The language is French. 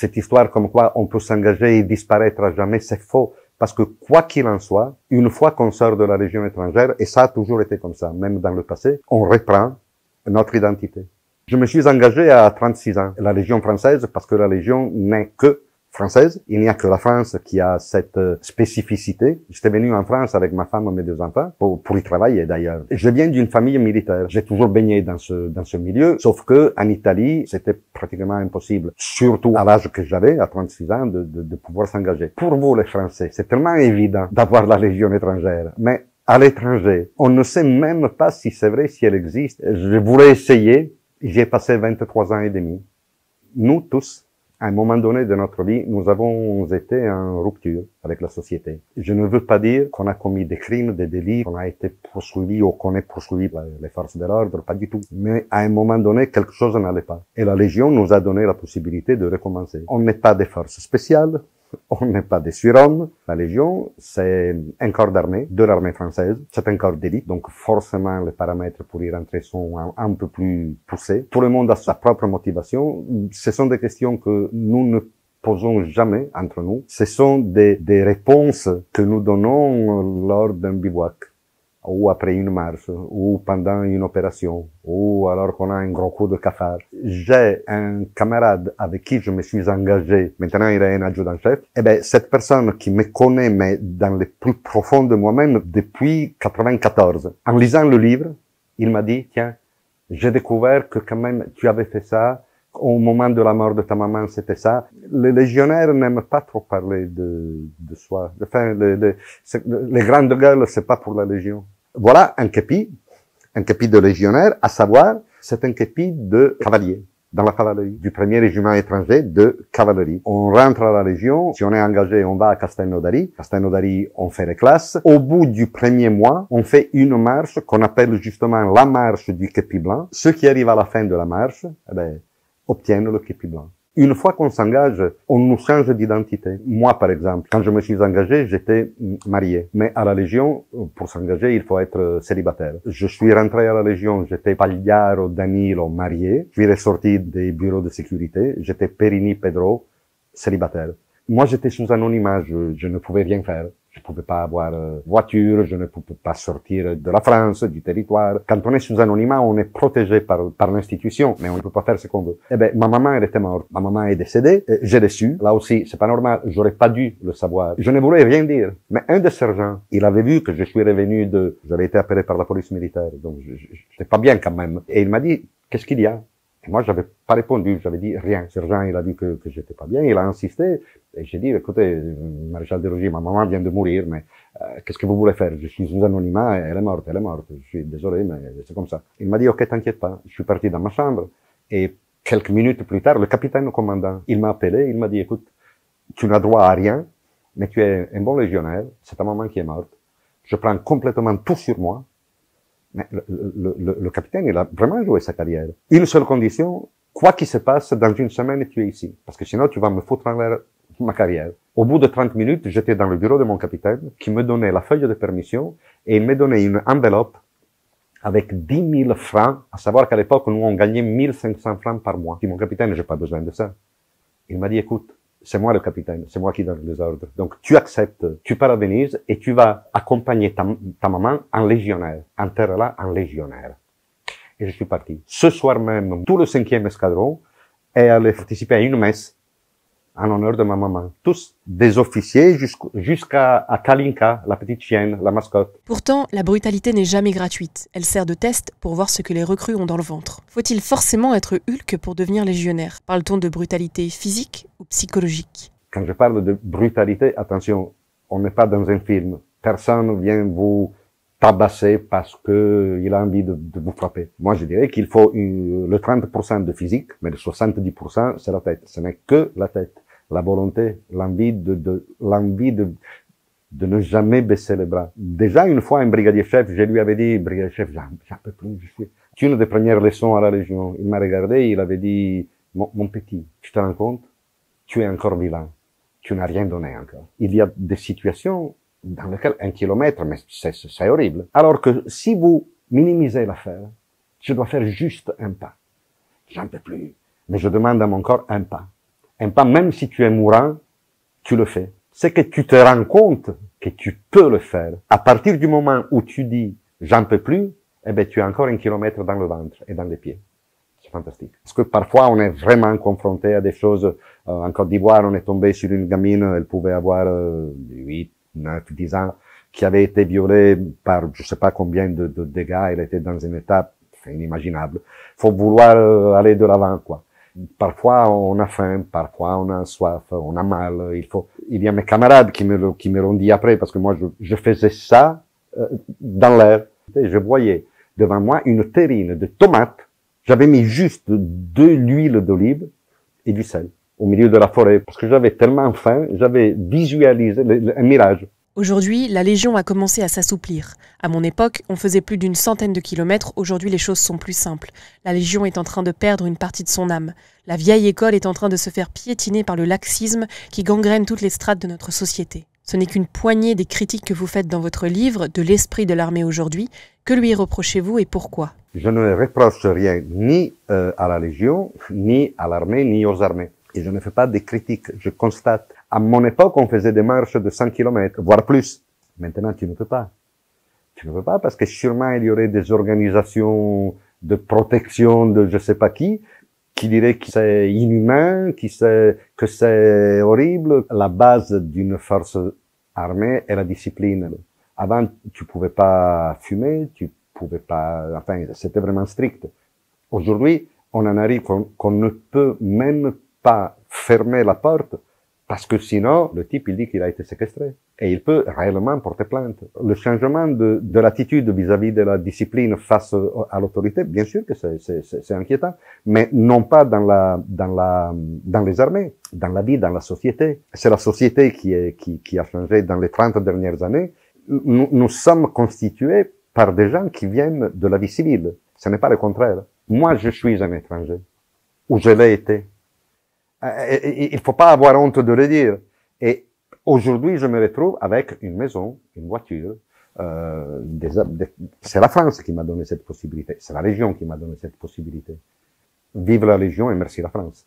cette histoire comme quoi on peut s'engager et disparaître à jamais, c'est faux. Parce que quoi qu'il en soit, une fois qu'on sort de la région étrangère, et ça a toujours été comme ça, même dans le passé, on reprend notre identité. Je me suis engagé à 36 ans, la Légion française, parce que la Légion n'est que française. Il n'y a que la France qui a cette euh, spécificité. J'étais venu en France avec ma femme et mes deux enfants pour, pour y travailler d'ailleurs. Je viens d'une famille militaire. J'ai toujours baigné dans ce, dans ce milieu. Sauf que, en Italie, c'était pratiquement impossible, surtout à l'âge que j'avais, à 36 ans, de, de, de pouvoir s'engager. Pour vous, les Français, c'est tellement évident d'avoir la Légion étrangère. Mais à l'étranger, on ne sait même pas si c'est vrai, si elle existe. Je voulais essayer. J'ai passé 23 ans et demi. Nous tous, à un moment donné de notre vie, nous avons été en rupture avec la société. Je ne veux pas dire qu'on a commis des crimes, des délits, qu'on a été poursuivi ou qu'on est poursuivi par les forces de l'ordre, pas du tout. Mais à un moment donné, quelque chose n'allait pas. Et la Légion nous a donné la possibilité de recommencer. On n'est pas des forces spéciales, On n'est pas des surhommes. La Légion, c'est un corps d'armée, de l'armée française. C'est un corps d'élite. Donc, forcément, les paramètres pour y rentrer sont un, peu plus poussés. Tout le monde a sa propre motivation. Ce sont des questions que nous ne posons jamais entre nous. Ce sont des, des réponses que nous donnons lors d'un bivouac ou après une marche, ou pendant une opération, ou alors qu'on a un gros coup de cafard. J'ai un camarade avec qui je me suis engagé, maintenant il est un adjudant-chef, et eh ben cette personne qui me connaît, mais dans les plus profond de moi-même, depuis 94, en lisant le livre, il m'a dit, tiens, j'ai découvert que quand même tu avais fait ça, au moment de la mort de ta maman, c'était ça. Les légionnaires n'aiment pas trop parler de, de soi. Enfin, les, les, les grandes guerres, c'est pas pour la Légion. Voilà un képi, un képi de légionnaire, à savoir, c'est un képi de cavalier, dans la cavalerie, du premier régiment étranger de cavalerie. On rentre à la Légion, si on est engagé, on va à Castelnaudary. Castelnaudary, on fait les classes. Au bout du premier mois, on fait une marche qu'on appelle justement la marche du képi blanc. Ceux qui arrive à la fin de la marche, eh ben, obtiennent le képi blanc. Une fois qu'on s'engage, on nous change d'identité. Moi, par exemple, quand je me suis engagé, j'étais marié. Mais à la Légion, pour s'engager, il faut être célibataire. Je suis rentré à la Légion, j'étais Pagliaro Danilo marié. Je suis ressorti des bureaux de sécurité, j'étais Perini Pedro célibataire. Moi, j'étais sous anonymat, je, je ne pouvais rien faire. Je ne pouvais pas avoir euh, voiture, je ne pouvais pas sortir de la France, du territoire. Quand on est sous anonymat, on est protégé par, par l'institution, mais on ne peut pas faire ce qu'on veut. Eh ben, ma maman, elle était morte. Ma maman est décédée. J'ai reçu. Là aussi, c'est pas normal. J'aurais pas dû le savoir. Je ne voulais rien dire. Mais un des sergents, il avait vu que je suis revenu de, j'avais été appelé par la police militaire. Donc, j'étais pas bien quand même. Et il m'a dit, qu'est-ce qu'il y a? Et moi, j'avais pas répondu, j'avais dit rien. Sergent, il a dit que, que j'étais pas bien, il a insisté, et j'ai dit, écoutez, maréchal de Roger, ma maman vient de mourir, mais euh, qu'est-ce que vous voulez faire Je suis sous anonymat, elle est morte, elle est morte, je suis désolé, mais c'est comme ça. Il m'a dit, ok, t'inquiète pas. Je suis parti dans ma chambre, et quelques minutes plus tard, le capitaine, le commandant, il m'a appelé, il m'a dit, écoute, tu n'as droit à rien, mais tu es un bon légionnaire, c'est ta maman qui est morte, je prends complètement tout sur moi, mais le, le, le, capitaine, il a vraiment joué sa carrière. Une seule condition, quoi qu'il se passe, dans une semaine, tu es ici. Parce que sinon, tu vas me foutre en l'air ma carrière. Au bout de 30 minutes, j'étais dans le bureau de mon capitaine qui me donnait la feuille de permission et il me donnait une enveloppe avec 10 000 francs, à savoir qu'à l'époque, nous, on gagnait 1500 francs par mois. mon capitaine, j'ai pas besoin de ça. Il m'a dit, écoute, c'est moi le capitaine, c'est moi qui donne les ordres. Donc tu acceptes, tu pars à Venise et tu vas accompagner ta, maman en légionnaire, en terre là, en légionnaire. Et je suis parti. Ce soir même, tout le cinquième escadron est allé participer à une messe en honneur de ma maman. Tous des officiers jusqu'à Kalinka, la petite chienne, la mascotte. Pourtant, la brutalité n'est jamais gratuite. Elle sert de test pour voir ce que les recrues ont dans le ventre. Faut-il forcément être Hulk pour devenir légionnaire Parle-t-on de brutalité physique ou psychologique Quand je parle de brutalité, attention, on n'est pas dans un film. Personne vient vous tabasser parce que il a envie de, vous frapper. Moi, je dirais qu'il faut le 30% de physique, mais le 70% c'est la tête. Ce n'est que la tête la volonté, l'envie de, ne jamais baisser les bras. Déjà, une fois, un brigadier chef, je lui avais dit, brigadier chef, j'en peux plus, je C'est une des premières leçons à la région. Il m'a regardé, il avait dit, mon, petit, tu te rends compte? Tu es encore vivant. Tu n'as rien donné encore. Il y a des situations dans lesquelles un kilomètre, mais c'est horrible. Alors que si vous minimisez l'affaire, je dois faire juste un pas. J'en peux plus. Mais je demande à mon corps un pas. Et pas, même si tu es mourant, tu le fais. C'est que tu te rends compte que tu peux le faire. À partir du moment où tu dis j'en peux plus, eh ben tu as encore un kilomètre dans le ventre et dans les pieds. C'est fantastique. Parce que parfois on est vraiment confronté à des choses. Euh, en Côte d'Ivoire, on est tombé sur une gamine, elle pouvait avoir euh, 8, 9, 10 ans, qui avait été violée par je sais pas combien de, de dégâts, elle était dans un état inimaginable. Faut vouloir euh, aller de l'avant, quoi. Parfois, on a faim, parfois, on a soif, on a mal. Il faut. Il y a mes camarades qui me le, qui me l'ont dit après, parce que moi, je, faisais ça euh, dans l'air. je voyais devant moi une terrine de tomates. J'avais mis juste de l'huile d'olive et du sel au milieu de la forêt, parce que j'avais tellement faim, j'avais visualisé un mirage. Aujourd'hui, la Légion a commencé à s'assouplir. À mon époque, on faisait plus d'une centaine de kilomètres, aujourd'hui les choses sont plus simples. La Légion est en train de perdre une partie de son âme. La vieille école est en train de se faire piétiner par le laxisme qui gangrène toutes les strates de notre société. Ce n'est qu'une poignée des critiques que vous faites dans votre livre de l'esprit de l'armée aujourd'hui. Que lui reprochez-vous et pourquoi Je ne reproche rien ni euh, à la Légion, ni à l'armée, ni aux armées. Et je ne fais pas des critiques, je constate. À mon époque, on faisait des marches de 100 km, voire plus. Maintenant, tu ne peux pas. Tu ne peux pas parce que sûrement il y aurait des organisations de protection de je sais pas qui qui diraient que c'est inhumain, qui que c'est horrible. La base d'une force armée est la discipline. Avant, tu pouvais pas fumer, tu pouvais pas, enfin, c'était vraiment strict. Aujourd'hui, on en arrive qu'on ne peut même pas fermer la porte parce que sinon, le type, il dit qu'il a été séquestré. Et il peut réellement porter plainte. Le changement de, de l'attitude vis-à-vis de la discipline face à l'autorité, bien sûr que c'est inquiétant, mais non pas dans, la, dans, la, dans les armées, dans la vie, dans la société. C'est la société qui, est, qui, qui a changé dans les 30 dernières années. Nous, nous sommes constitués par des gens qui viennent de la vie civile. Ce n'est pas le contraire. Moi, je suis un étranger, ou je l'ai été euh, il faut pas avoir honte de le dire. Et aujourd'hui, je me retrouve avec une maison, une voiture. Euh, c'est la France qui m'a donné cette possibilité. C'est la région qui m'a donné cette possibilité. Vive la région et merci la France.